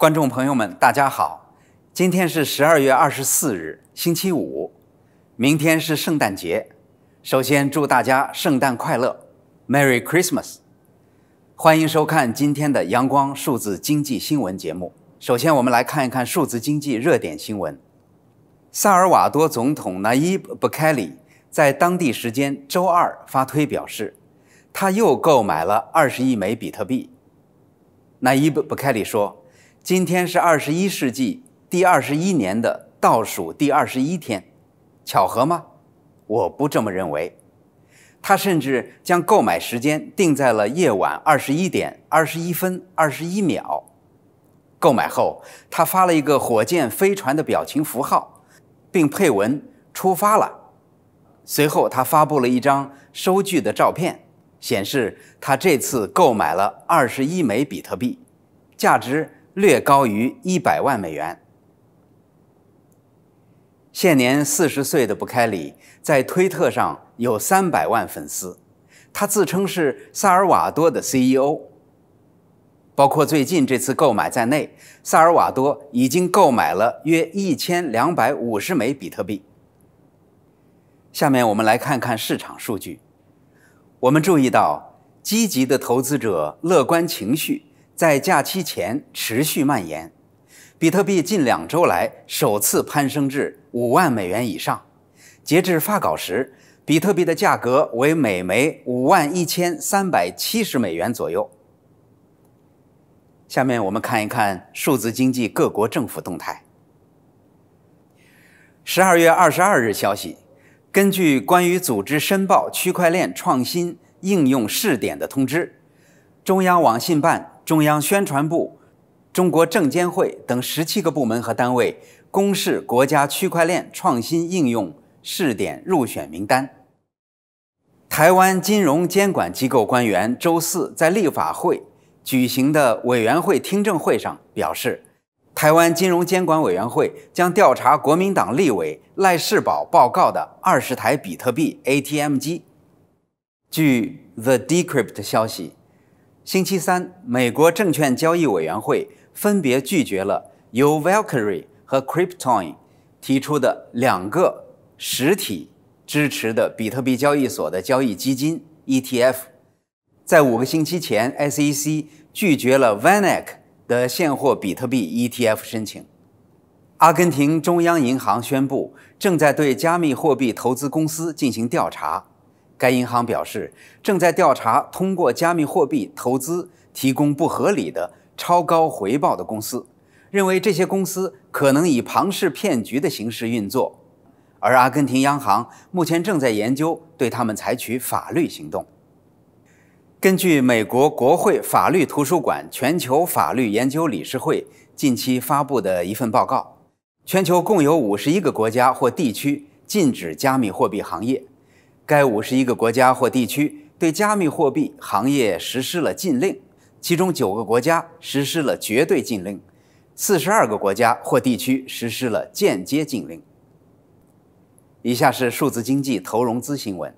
观众朋友们，大家好！今天是十二月二十四日，星期五，明天是圣诞节。首先祝大家圣诞快乐，Merry Christmas！欢迎收看今天的《阳光数字经济新闻节目》。首先，我们来看一看数字经济热点新闻。萨尔瓦多总统 n a 布· i b b k l 在当地时间周二发推表示，他又购买了二十亿枚比特币。n a 布· i b b k l 说。今天是二十一世纪第二十一年的倒数第二十一天，巧合吗？我不这么认为。他甚至将购买时间定在了夜晚二十一点二十一分二十一秒。购买后，他发了一个火箭飞船的表情符号，并配文“出发了”。随后，他发布了一张收据的照片，显示他这次购买了二十一枚比特币，价值。略高于一百万美元。现年四十岁的布凯里在推特上有三百万粉丝，他自称是萨尔瓦多的 CEO。包括最近这次购买在内，萨尔瓦多已经购买了约一千两百五十枚比特币。下面我们来看看市场数据。我们注意到积极的投资者乐观情绪。在假期前持续蔓延，比特币近两周来首次攀升至五万美元以上。截至发稿时，比特币的价格为每枚五万一千三百七十美元左右。下面我们看一看数字经济各国政府动态。十二月二十二日消息，根据关于组织申报区块链创新应用试点的通知，中央网信办。中央宣传部、中国证监会等十七个部门和单位公示国家区块链创新应用试点入选名单。台湾金融监管机构官员周四在立法会举行的委员会听证会上表示，台湾金融监管委员会将调查国民党立委赖世宝报告的二十台比特币 ATM 机。据 The Decrypt 消息。星期三，美国证券交易委员会分别拒绝了由 v a l k y r i e 和 Krypton 提出的两个实体支持的比特币交易所的交易基金 ETF。在五个星期前，SEC 拒绝了 Vanek 的现货比特币 ETF 申请。阿根廷中央银行宣布正在对加密货币投资公司进行调查。该银行表示，正在调查通过加密货币投资提供不合理的超高回报的公司，认为这些公司可能以庞氏骗局的形式运作，而阿根廷央行目前正在研究对他们采取法律行动。根据美国国会法律图书馆全球法律研究理事会近期发布的一份报告，全球共有五十一个国家或地区禁止加密货币行业。该五十一个国家或地区对加密货币行业实施了禁令，其中九个国家实施了绝对禁令，四十二个国家或地区实施了间接禁令。以下是数字经济投融资新闻。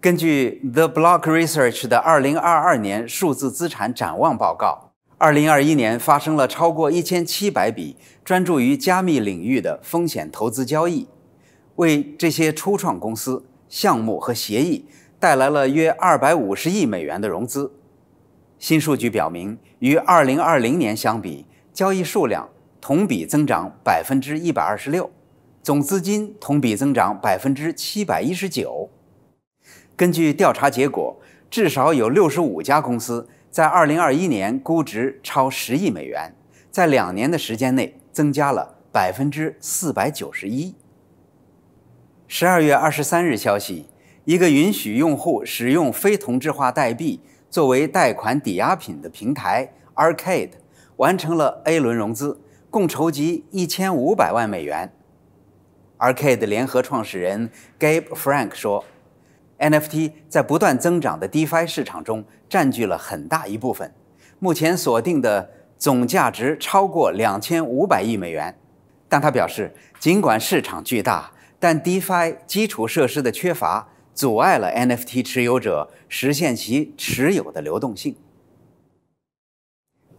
根据 The Block Research 的二零二二年数字资产展望报告，二零二一年发生了超过一千七百笔专注于加密领域的风险投资交易。为这些初创公司项目和协议带来了约二百五十亿美元的融资。新数据表明，与二零二零年相比，交易数量同比增长百分之一百二十六，总资金同比增长百分之七百一十九。根据调查结果，至少有六十五家公司，在二零二一年估值超十亿美元，在两年的时间内增加了百分之四百九十一。十二月二十三日，消息：一个允许用户使用非同质化代币作为贷款抵押品的平台 Arcade 完成了 A 轮融资，共筹集一千五百万美元。Arcade 联合创始人 Gabe Frank 说：“NFT 在不断增长的 DeFi 市场中占据了很大一部分，目前锁定的总价值超过两千五百亿美元。”但他表示，尽管市场巨大，但 DeFi 基础设施的缺乏阻碍了 NFT 持有者实现其持有的流动性。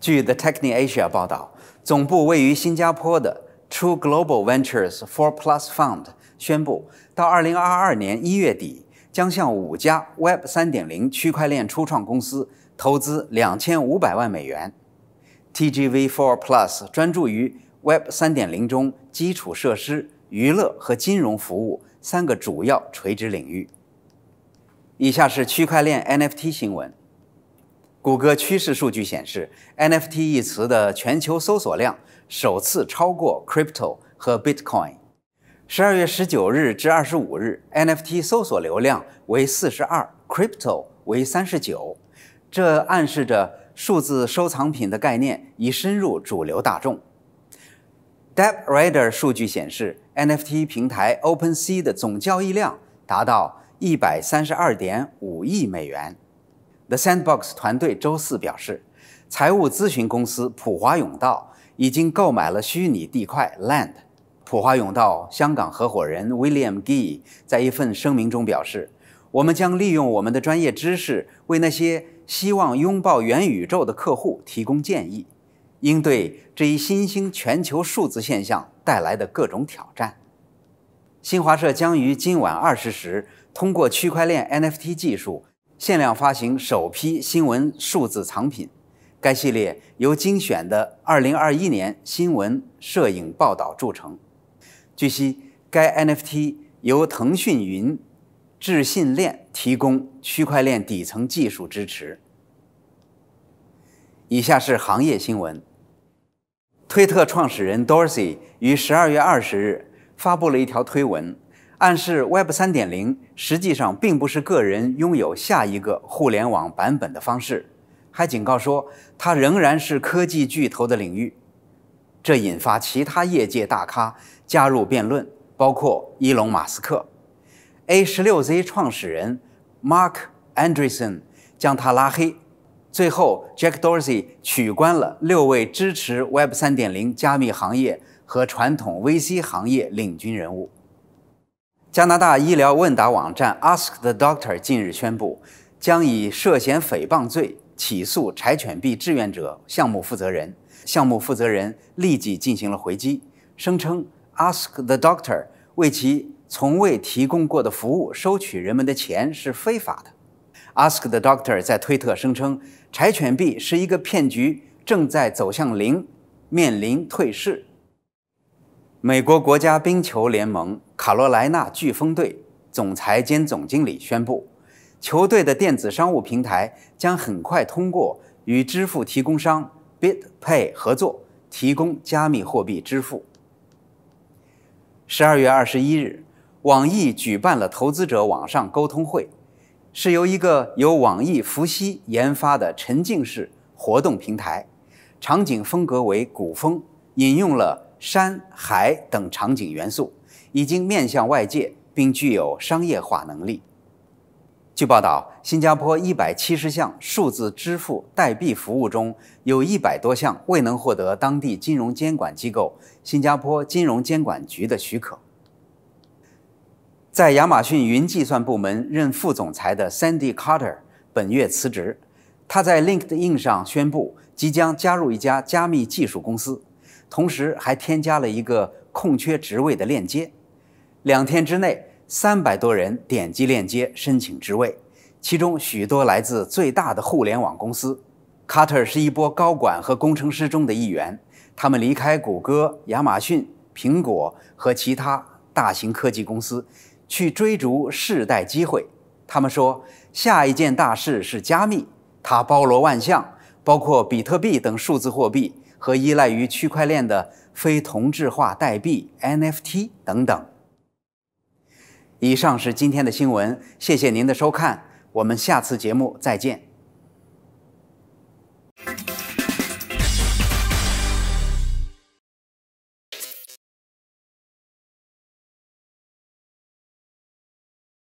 据 The Tech in Asia 报道，总部位于新加坡的 True Global Ventures Four Plus Fund 宣布，到2022年1月底将向五家 Web 3.0区块链初创公司投资2500万美元。TGV Four Plus 专注于 Web 3.0中基础设施。娱乐和金融服务三个主要垂直领域。以下是区块链 NFT 新闻。谷歌趋势数据显示，NFT 一词的全球搜索量首次超过 Crypto 和 Bitcoin。十二月十九日至二十五日，NFT 搜索流量为四十二，Crypto 为三十九，这暗示着数字收藏品的概念已深入主流大众。Deb Radar 数据显示，NFT 平台 OpenSea 的总交易量达到132.5亿美元。The Sandbox 团队周四表示，财务咨询公司普华永道已经购买了虚拟地块 Land。普华永道香港合伙人 William Gee 在一份声明中表示：“我们将利用我们的专业知识，为那些希望拥抱元宇宙的客户提供建议。”应对这一新兴全球数字现象带来的各种挑战，新华社将于今晚二十时通过区块链 NFT 技术限量发行首批新闻数字藏品。该系列由精选的二零二一年新闻摄影报道著成。据悉，该 NFT 由腾讯云智信链提供区块链底层技术支持。以下是行业新闻。推特创始人 Dorsey 于十二月二十日发布了一条推文，暗示 Web 三点零实际上并不是个人拥有下一个互联网版本的方式，还警告说它仍然是科技巨头的领域。这引发其他业界大咖加入辩论，包括伊隆·马斯克、A 十六 Z 创始人 Mark Andreessen 将他拉黑。最后，Jack Dorsey 取关了六位支持 Web 三点零加密行业和传统 VC 行业领军人物。加拿大医疗问答网站 Ask the Doctor 近日宣布，将以涉嫌诽谤罪起诉柴犬币志愿者项目负责人。项目负责人立即进行了回击，声称 Ask the Doctor 为其从未提供过的服务收取人们的钱是非法的。Ask the Doctor 在推特声称，柴犬币是一个骗局，正在走向零，面临退市。美国国家冰球联盟卡罗莱纳飓风队总裁兼总经理宣布，球队的电子商务平台将很快通过与支付提供商 BitPay 合作提供加密货币支付。十二月二十一日，网易举办了投资者网上沟通会。是由一个由网易伏羲研发的沉浸式活动平台，场景风格为古风，引用了山海等场景元素，已经面向外界，并具有商业化能力。据报道，新加坡一百七十项数字支付代币服务中，有一百多项未能获得当地金融监管机构新加坡金融监管局的许可。在亚马逊云计算部门任副总裁的 Sandy Carter 本月辞职。他在 LinkedIn 上宣布即将加入一家加密技术公司，同时还添加了一个空缺职位的链接。两天之内，三百多人点击链接申请职位，其中许多来自最大的互联网公司。Carter 是一波高管和工程师中的一员，他们离开谷歌、亚马逊、苹果和其他大型科技公司。去追逐世代机会。他们说，下一件大事是加密，它包罗万象，包括比特币等数字货币和依赖于区块链的非同质化代币 NFT 等等。以上是今天的新闻，谢谢您的收看，我们下次节目再见。